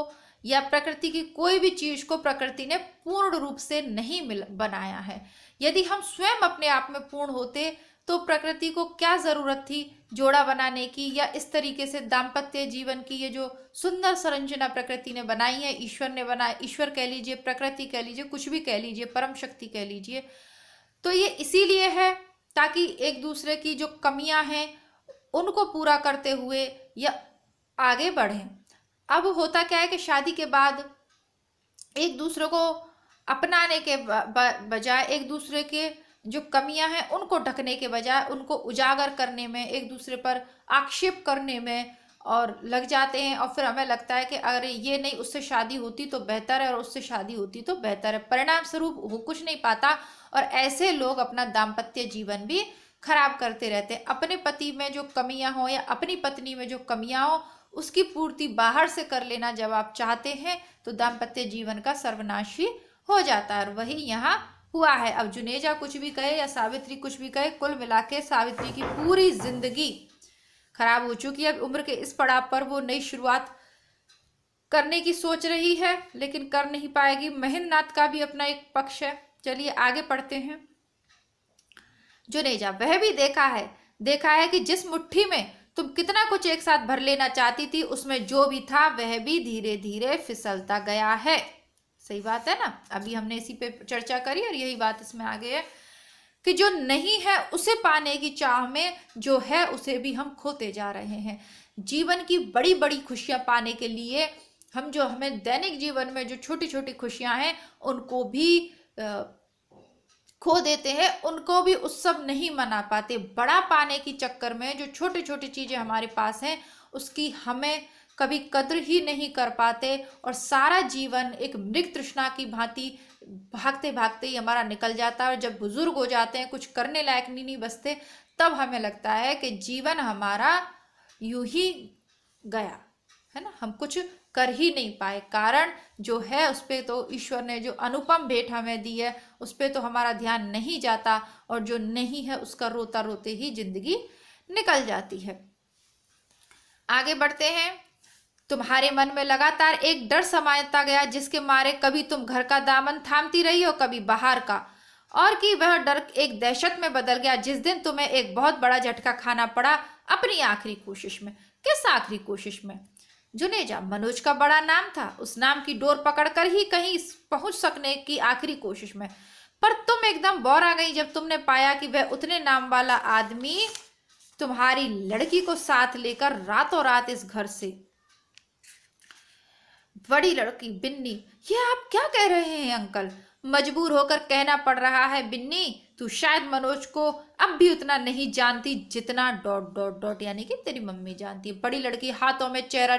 A: या प्रकृति की कोई भी चीज को प्रकृति ने पूर्ण रूप से नहीं मिल बनाया है यदि हम स्वयं अपने आप में पूर्ण होते तो प्रकृति को क्या ज़रूरत थी जोड़ा बनाने की या इस तरीके से दाम्पत्य जीवन की ये जो सुंदर संरचना प्रकृति ने बनाई है ईश्वर ने बनाया ईश्वर कह लीजिए प्रकृति कह लीजिए कुछ भी कह लीजिए परम शक्ति कह लीजिए तो ये इसीलिए है ताकि एक दूसरे की जो कमियां हैं उनको पूरा करते हुए या आगे बढ़ें अब होता क्या है कि शादी के बाद एक दूसरे को अपनाने के बजाय एक दूसरे के जो कमियां हैं उनको ढकने के बजाय उनको उजागर करने में एक दूसरे पर आक्षेप करने में और लग जाते हैं और फिर हमें लगता है कि अगर ये नहीं उससे शादी होती तो बेहतर है और उससे शादी होती तो बेहतर है परिणाम स्वरूप वो कुछ नहीं पाता और ऐसे लोग अपना दाम्पत्य जीवन भी खराब करते रहते हैं अपने पति में जो कमियां हो या अपनी पत्नी में जो कमियां हो उसकी पूर्ति बाहर से कर लेना जब आप चाहते हैं तो दाम्पत्य जीवन का सर्वनाशी हो जाता है और वही यहाँ हुआ है अब जुनेजा कुछ भी कहे या सावित्री कुछ भी कहे कुल मिला के सावित्री की पूरी जिंदगी खराब हो चुकी है अब उम्र के इस पड़ाव पर वो नई शुरुआत करने की सोच रही है लेकिन कर नहीं पाएगी महेंद्र नाथ का भी अपना एक पक्ष है चलिए आगे पढ़ते हैं जुनेजा वह भी देखा है देखा है कि जिस मुट्ठी में तुम कितना कुछ एक साथ भर लेना चाहती थी उसमें जो भी था वह भी धीरे धीरे फिसलता गया है सही बात है ना अभी हमने इसी पे चर्चा करी और यही बात इसमें आ गई है कि जो नहीं है उसे पाने की चाह में जो है उसे भी हम खोते जा रहे हैं जीवन की बड़ी बड़ी खुशियां पाने के लिए हम जो हमें दैनिक जीवन में जो छोटी छोटी खुशियाँ हैं उनको भी खो देते हैं उनको भी उत्सव नहीं मना पाते बड़ा पाने की चक्कर में जो छोटी छोटी चीज़ें हमारे पास हैं उसकी हमें कभी कद्र ही नहीं कर पाते और सारा जीवन एक मृग तृष्णा की भांति भागते भागते ही हमारा निकल जाता है और जब बुजुर्ग हो जाते हैं कुछ करने लायक नहीं नहीं बसते तब हमें लगता है कि जीवन हमारा यूं ही गया है ना हम कुछ कर ही नहीं पाए कारण जो है उस पर तो ईश्वर ने जो अनुपम भेंट हमें दी है उस पर तो हमारा ध्यान नहीं जाता और जो नहीं है उसका रोता रोते ही जिंदगी निकल जाती है आगे बढ़ते हैं तुम्हारे मन में लगातार एक डर समाता गया जिसके मारे कभी तुम घर का दामन थामती रही हो कभी बाहर का और कि वह डर एक दहशत में बदल गया जिस दिन तुम्हें एक बहुत बड़ा झटका खाना पड़ा अपनी आखिरी कोशिश में किस आखिरी कोशिश में जुनेजा मनोज का बड़ा नाम था उस नाम की डोर पकड़कर ही कहीं पहुंच सकने की आखिरी कोशिश में पर तुम एकदम बौर आ गई जब तुमने पाया कि वह उतने नाम वाला आदमी तुम्हारी लड़की को साथ लेकर रातों रात इस घर से बड़ी लड़की बिन्नी ये आप क्या कह रहे हैं अंकल मजबूर होकर कहना पड़ रहा है बिन्नी तू शायद मनोज को अब भी उतना नहीं जानती जितना डॉट डॉट डॉट यानी कि तेरी मम्मी जानती है बड़ी लड़की हाथों में चेहरा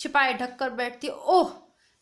A: छिपाए ढक कर बैठती है ओह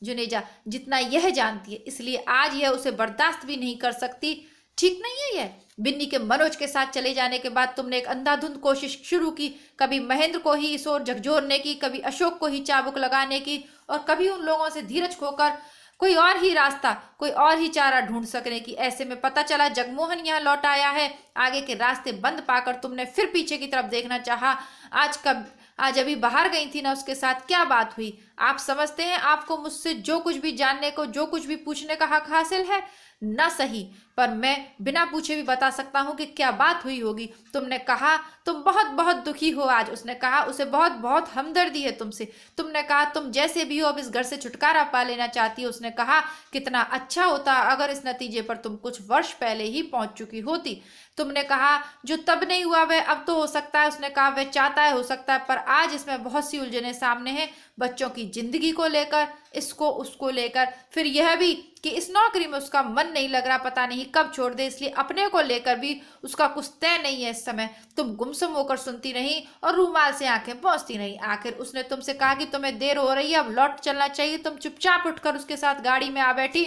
A: जुनेजा जितना यह जानती है इसलिए आज यह उसे बर्दाश्त भी नहीं कर सकती ठीक नहीं है यह बिन्नी के मनोज के साथ चले जाने के बाद तुमने एक अंधाधुंध कोशिश शुरू की कभी महेंद्र को ही इस ओर झकझोरने की कभी अशोक को ही चाबुक लगाने की और कभी उन लोगों से धीरज खोकर कोई और ही रास्ता कोई और ही चारा ढूंढ सकने की ऐसे में पता चला जगमोहन यहाँ लौट आया है आगे के रास्ते बंद पाकर तुमने फिर पीछे की तरफ देखना चाहा आज कब आज अभी बाहर गई थी ना उसके साथ क्या बात हुई आप समझते हैं आपको मुझसे जो कुछ भी जानने को जो कुछ भी पूछने का हक हासिल है ना सही पर मैं बिना पूछे भी बता सकता हूँ कि क्या बात हुई होगी तुमने कहा तुम बहुत बहुत दुखी हो आज उसने कहा उसे बहुत बहुत हमदर्दी है तुमसे तुमने कहा तुम जैसे भी हो अब इस घर से छुटकारा पा लेना चाहती हो उसने कहा कितना अच्छा होता अगर इस नतीजे पर तुम कुछ वर्ष पहले ही पहुंच चुकी होती तुमने कहा जो तब नहीं हुआ वह अब तो हो सकता है उसने कहा वह चाहता है हो सकता है पर आज इसमें बहुत सी उलझने सामने हैं बच्चों की ज़िंदगी को लेकर इसको उसको लेकर फिर यह भी कि इस नौकरी में उसका मन नहीं लग रहा पता नहीं कब छोड़ दे इसलिए अपने को लेकर भी उसका कुछ तय नहीं है इस समय तुम गुमसुम होकर सुनती नहीं और रूमाल से आंखें पहुँचती नहीं आखिर उसने तुमसे कहा कि तुम्हें देर हो रही है अब लौट चलना चाहिए तुम चुपचाप उठकर उसके साथ गाड़ी में आ बैठी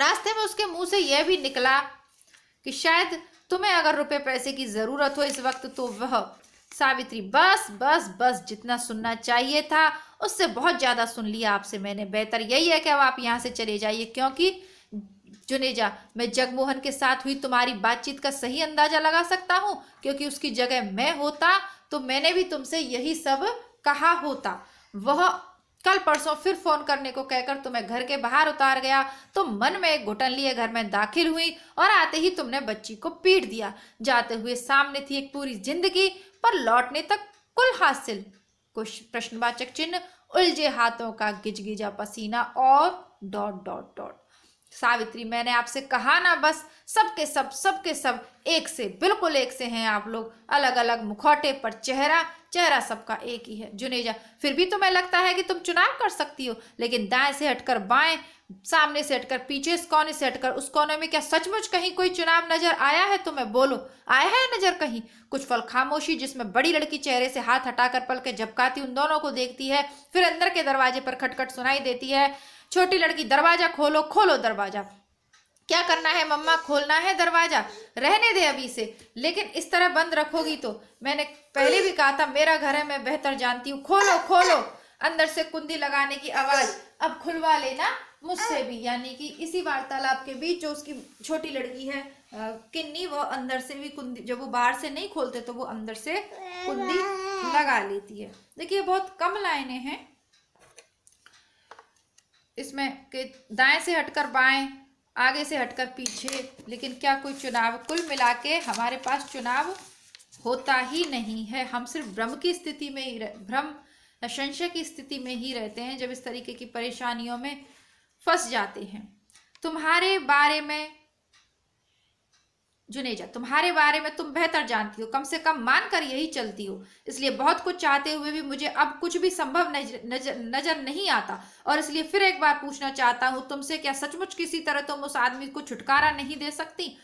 A: रास्ते में उसके मुंह से यह भी निकला कि शायद तुम्हें अगर रुपए पैसे की ज़रूरत हो इस वक्त तो वह सावित्री बस बस बस जितना सुनना चाहिए था उससे बहुत ज़्यादा सुन लिया आपसे मैंने बेहतर यही है कि अब आप यहाँ से चले जाइए क्योंकि जुनेजा मैं जगमोहन के साथ हुई तुम्हारी बातचीत का सही अंदाज़ा लगा सकता हूँ क्योंकि उसकी जगह मैं होता तो मैंने भी तुमसे यही सब कहा होता वह कल परसों फिर फोन करने को कहकर तुम्हें घर के बाहर उतार गया तो मन में एक घुटन लिए घर में दाखिल हुई और आते ही तुमने बच्ची को पीट दिया जाते हुए सामने थी एक पूरी जिंदगी पर लौटने तक कुल हासिल कुछ प्रश्नवाचक चिन्ह उलझे हाथों का गिजगिजा पसीना और डॉट डॉट डॉट सावित्री मैंने आपसे कहा ना बस सबके सब सबके सब, सब एक से बिल्कुल एक से हैं आप लोग अलग अलग मुखौटे पर चेहरा चेहरा सबका एक ही है जुनेजा फिर भी तुम्हें लगता है कि तुम चुनाव कर सकती हो लेकिन दाएं से हटकर बाएं सामने से हटकर पीछे इस कोने से हटकर उस कोने में क्या सचमुच कहीं कोई चुनाव नजर आया है तुम्हें बोलो आया है नजर कहीं कुछ फल खामोशी जिसमें बड़ी लड़की चेहरे से हाथ हटाकर पल के झपकाती उन दोनों को देखती है फिर अंदर के दरवाजे पर खटखट सुनाई देती है छोटी लड़की दरवाजा खोलो खोलो दरवाजा क्या करना है मम्मा खोलना है दरवाजा रहने दे अभी से लेकिन इस तरह बंद रखोगी तो मैंने पहले भी कहा था मेरा घर है मैं बेहतर जानती हूँ खोलो खोलो अंदर से कुंदी लगाने की आवाज अब खुलवा लेना मुझसे भी यानी कि इसी वार्तालाप के बीच जो उसकी छोटी लड़की है किन्नी वो अंदर से भी कुंदी जब वो बाहर से नहीं खोलते तो वो अंदर से कुंदी लगा लेती है देखिए बहुत कम लाइनें हैं इसमें के दाएं से हटकर बाएं आगे से हटकर पीछे लेकिन क्या कोई चुनाव कुल मिला के हमारे पास चुनाव होता ही नहीं है हम सिर्फ भ्रम की स्थिति में ही भ्रम संशय की स्थिति में ही रहते हैं जब इस तरीके की परेशानियों में फंस जाते हैं तुम्हारे बारे में जुनेजा तुम्हारे बारे में तुम बेहतर जानती हो कम से कम मानकर यही चलती हो इसलिए बहुत कुछ चाहते हुए भी मुझे अब कुछ भी संभव नजर नजर, नहीं आता और इसलिए फिर एक बार पूछना चाहता हूँ तुमसे क्या सचमुच किसी तरह तुम उस आदमी को छुटकारा नहीं दे सकती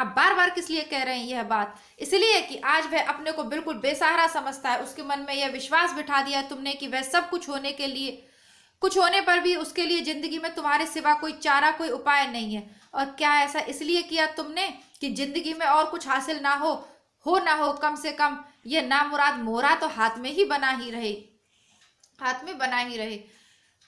A: आप बार बार किस लिए कह रहे हैं यह बात इसलिए कि आज वह अपने को बिल्कुल बेसहारा समझता है उसके मन में यह विश्वास बिठा दिया तुमने कि वह सब कुछ होने के लिए कुछ होने पर भी उसके लिए जिंदगी में तुम्हारे सिवा कोई चारा कोई उपाय नहीं है और क्या ऐसा इसलिए किया तुमने कि जिंदगी में और कुछ हासिल ना हो हो ना हो कम से कम ये ना मुराद मोरा तो हाथ में ही बना ही रहे हाथ में बना ही रहे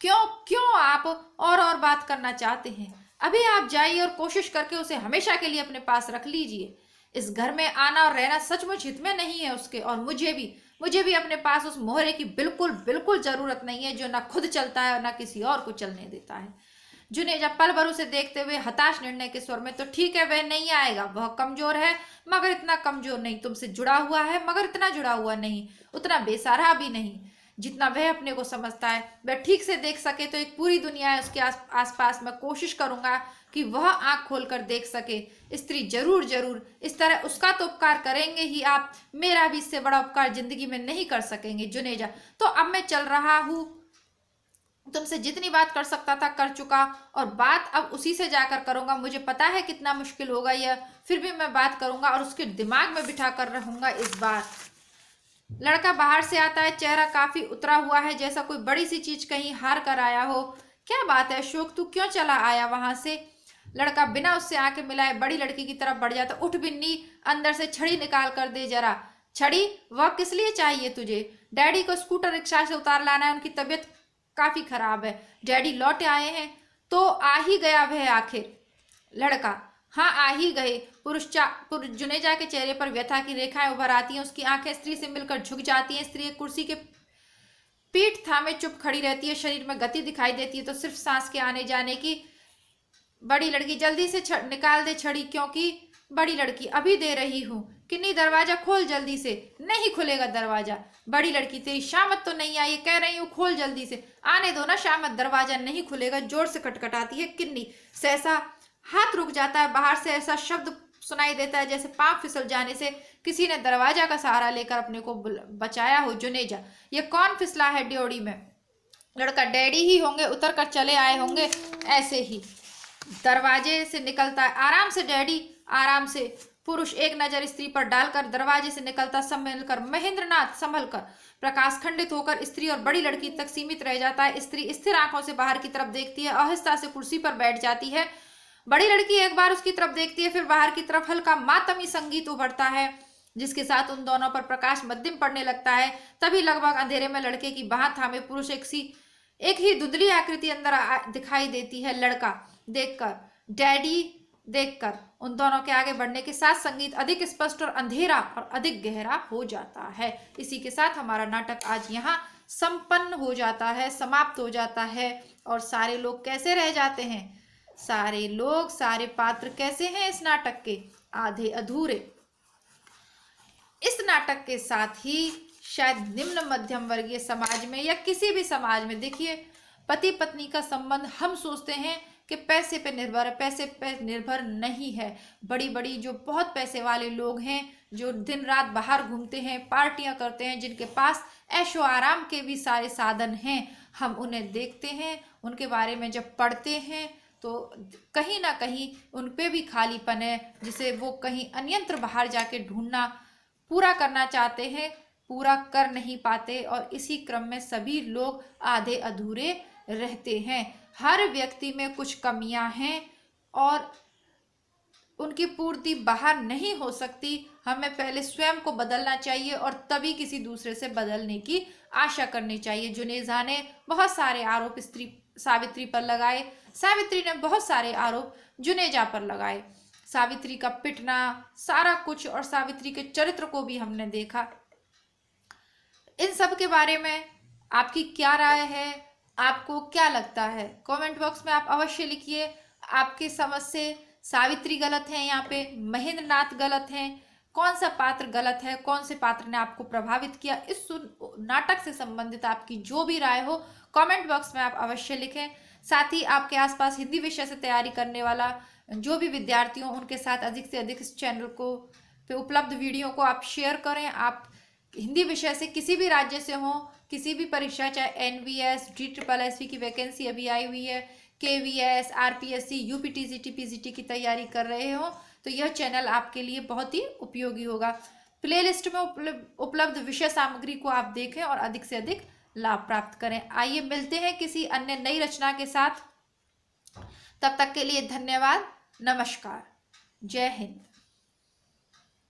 A: क्यों क्यों आप और और बात करना चाहते हैं अभी आप जाइए और कोशिश करके उसे हमेशा के लिए अपने पास रख लीजिए इस घर में आना और रहना सचमुच हित में नहीं है उसके और मुझे भी मुझे भी अपने पास उस मोहरे की बिल्कुल बिल्कुल जरूरत नहीं है जो ना खुद चलता है और ना किसी और को चलने देता है जुनेजा पल भर उसे देखते हुए हताश निर्णय के स्वर में तो ठीक है वह नहीं आएगा वह कमजोर है मगर इतना कमजोर नहीं तुमसे जुड़ा हुआ है मगर इतना जुड़ा हुआ नहीं उतना बेसारा भी नहीं जितना वह अपने को समझता है वह ठीक से देख सके तो एक पूरी दुनिया है उसके आस आसपास मैं कोशिश करूंगा कि वह आंख खोल कर देख सके स्त्री जरूर जरूर इस तरह उसका तो उपकार करेंगे ही आप मेरा भी इससे बड़ा उपकार जिंदगी में नहीं कर सकेंगे जुनेजा तो अब मैं चल रहा हूँ तुमसे जितनी बात कर सकता था कर चुका और बात अब उसी से जाकर करूंगा मुझे पता है कितना मुश्किल होगा यह फिर भी मैं बात करूंगा और उसके दिमाग में बिठा कर रहूंगा इस बार लड़का बाहर से आता है चेहरा काफी उतरा हुआ है जैसा कोई बड़ी सी चीज कहीं हार कर आया हो क्या बात है अशोक तू क्यों चला आया वहां से लड़का बिना उससे आके मिलाए बड़ी लड़की की तरफ बढ़ जाता उठ बिन्नी अंदर से छड़ी निकाल कर दे जरा छड़ी वह किस लिए चाहिए तुझे डैडी को स्कूटर रिक्शा से उतार लाना है उनकी तबीयत काफ़ी ख़राब है डैडी लौट आए हैं तो आ ही गया वह आखिर लड़का हाँ आ ही गए पुरुष पुरुष जुनेजा के चेहरे पर व्यथा की रेखाएं उभर आती हैं उसकी आंखें स्त्री से मिलकर झुक जाती हैं स्त्री कुर्सी के पीठ थामे चुप खड़ी रहती है शरीर में गति दिखाई देती है तो सिर्फ सांस के आने जाने की बड़ी लड़की जल्दी से निकाल दे छड़ी क्योंकि बड़ी लड़की अभी दे रही हूँ किन्नी दरवाजा खोल जल्दी से नहीं खुलेगा दरवाजा बड़ी लड़की तेरी शामत तो नहीं आई कह रही हूँ खोल जल्दी से आने दो ना शामत दरवाजा नहीं खुलेगा जोर से कटकटाती है किन्नी सहसा हाथ रुक जाता है बाहर से ऐसा शब्द सुनाई देता है जैसे पाप फिसल जाने से किसी ने दरवाजा का सहारा लेकर अपने को बचाया हो जुनेजा ये कौन फिसला है ड्योड़ी में लड़का डैडी ही होंगे उतर कर चले आए होंगे ऐसे ही दरवाजे से निकलता है आराम से डैडी आराम से पुरुष एक नजर स्त्री पर डालकर दरवाजे से निकलता संभल कर महेंद्रनाथ संभल कर प्रकाश खंडित होकर स्त्री और बड़ी लड़की तक सीमित रह जाता है स्त्री स्थिर आंखों से बाहर की तरफ देखती है अहिस्ता से कुर्सी पर बैठ जाती है बड़ी लड़की एक बार उसकी तरफ देखती है फिर बाहर की तरफ हल्का मातमी संगीत उभरता है जिसके साथ उन दोनों पर प्रकाश मध्यम पड़ने लगता है तभी लगभग अंधेरे में लड़के की बाह थामे पुरुष एक सी एक ही दुदली आकृति अंदर दिखाई देती है लड़का देखकर डैडी देखकर उन दोनों के आगे बढ़ने के साथ संगीत अधिक स्पष्ट और अंधेरा और अधिक गहरा हो जाता है इसी के साथ हमारा नाटक आज यहाँ संपन्न हो जाता है समाप्त हो जाता है और सारे लोग कैसे रह जाते हैं सारे लोग सारे पात्र कैसे हैं इस नाटक के आधे अधूरे इस नाटक के साथ ही शायद निम्न मध्यम वर्गीय समाज में या किसी भी समाज में देखिए पति पत्नी का संबंध हम सोचते हैं कि पैसे पे निर्भर है पैसे पे निर्भर नहीं है बड़ी बड़ी जो बहुत पैसे वाले लोग हैं जो दिन रात बाहर घूमते हैं पार्टियां करते हैं जिनके पास ऐशो आराम के भी सारे साधन हैं हम उन्हें देखते हैं उनके बारे में जब पढ़ते हैं तो कहीं ना कहीं उन पर भी खालीपन है जिसे वो कहीं अन्यंत्र बाहर जाके ढूंढना पूरा करना चाहते हैं पूरा कर नहीं पाते और इसी क्रम में सभी लोग आधे अधूरे रहते हैं हर व्यक्ति में कुछ कमियां हैं और उनकी पूर्ति बाहर नहीं हो सकती हमें पहले स्वयं को बदलना चाहिए और तभी किसी दूसरे से बदलने की आशा करनी चाहिए जुनेजा ने बहुत सारे आरोप स्त्री सावित्री पर लगाए सावित्री ने बहुत सारे आरोप जुनेजा पर लगाए सावित्री का पिटना सारा कुछ और सावित्री के चरित्र को भी हमने देखा इन सब के बारे में आपकी क्या राय है आपको क्या लगता है कमेंट बॉक्स में आप अवश्य लिखिए आपके समझ से सावित्री गलत हैं यहाँ पे महेंद्र नाथ गलत हैं कौन सा पात्र गलत है कौन से पात्र ने आपको प्रभावित किया इस नाटक से संबंधित आपकी जो भी राय हो कमेंट बॉक्स में आप अवश्य लिखें साथ ही आपके आसपास हिंदी विषय से तैयारी करने वाला जो भी विद्यार्थी हो उनके साथ अधिक से अधिक इस चैनल को पे उपलब्ध वीडियो को आप शेयर करें आप हिंदी विषय से किसी भी राज्य से हों किसी भी परीक्षा चाहे N V S G triple S की वैकेंसी अभी आई हुई है K V S R P S C U P T G T P G T की तैयारी कर रहे हो तो यह चैनल आपके लिए बहुत ही उपयोगी होगा प्लेलिस्ट में उपलब्ध विषय सामग्री को आप देखें और अधिक से अधिक लाभ प्राप्त करें आइए मिलते हैं किसी अन्य नई रचना के साथ तब तक के लिए धन्यवाद नमस्कार जय हिंद